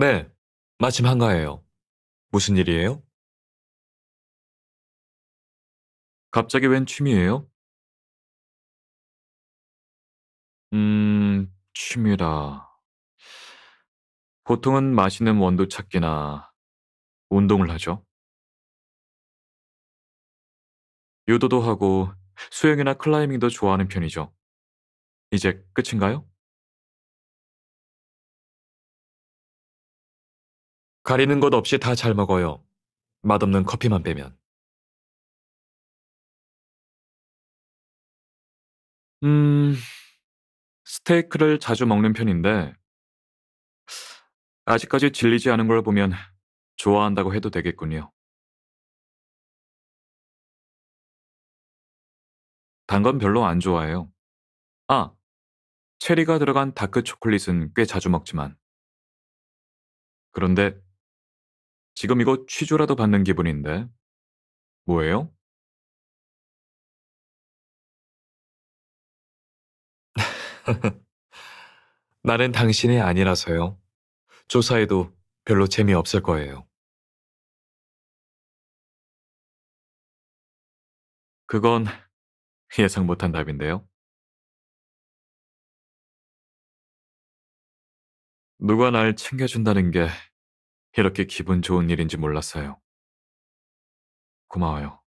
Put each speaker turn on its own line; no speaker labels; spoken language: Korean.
네, 마침 한가해요. 무슨 일이에요? 갑자기 웬 취미예요? 음, 취미라. 보통은 맛있는 원두 찾기나 운동을 하죠. 유도도 하고 수영이나 클라이밍도 좋아하는 편이죠. 이제 끝인가요? 가리는 것 없이 다 잘 먹어요. 맛없는 커피만 빼면. 음, 스테이크를 자주 먹는 편인데, 아직까지 질리지 않은 걸 보면 좋아한다고 해도 되겠군요. 단 건 별로 안 좋아해요. 아, 체리가 들어간 다크 초콜릿은 꽤 자주 먹지만. 그런데 지금 이거 취조라도 받는 기분인데. 뭐예요? 나는 당신이 아니라서요. 조사해도 별로 재미없을 거예요. 그건 예상 못한 답인데요. 누가 날 챙겨준다는 게 이렇게 기분 좋은 일인지 몰랐어요. 고마워요.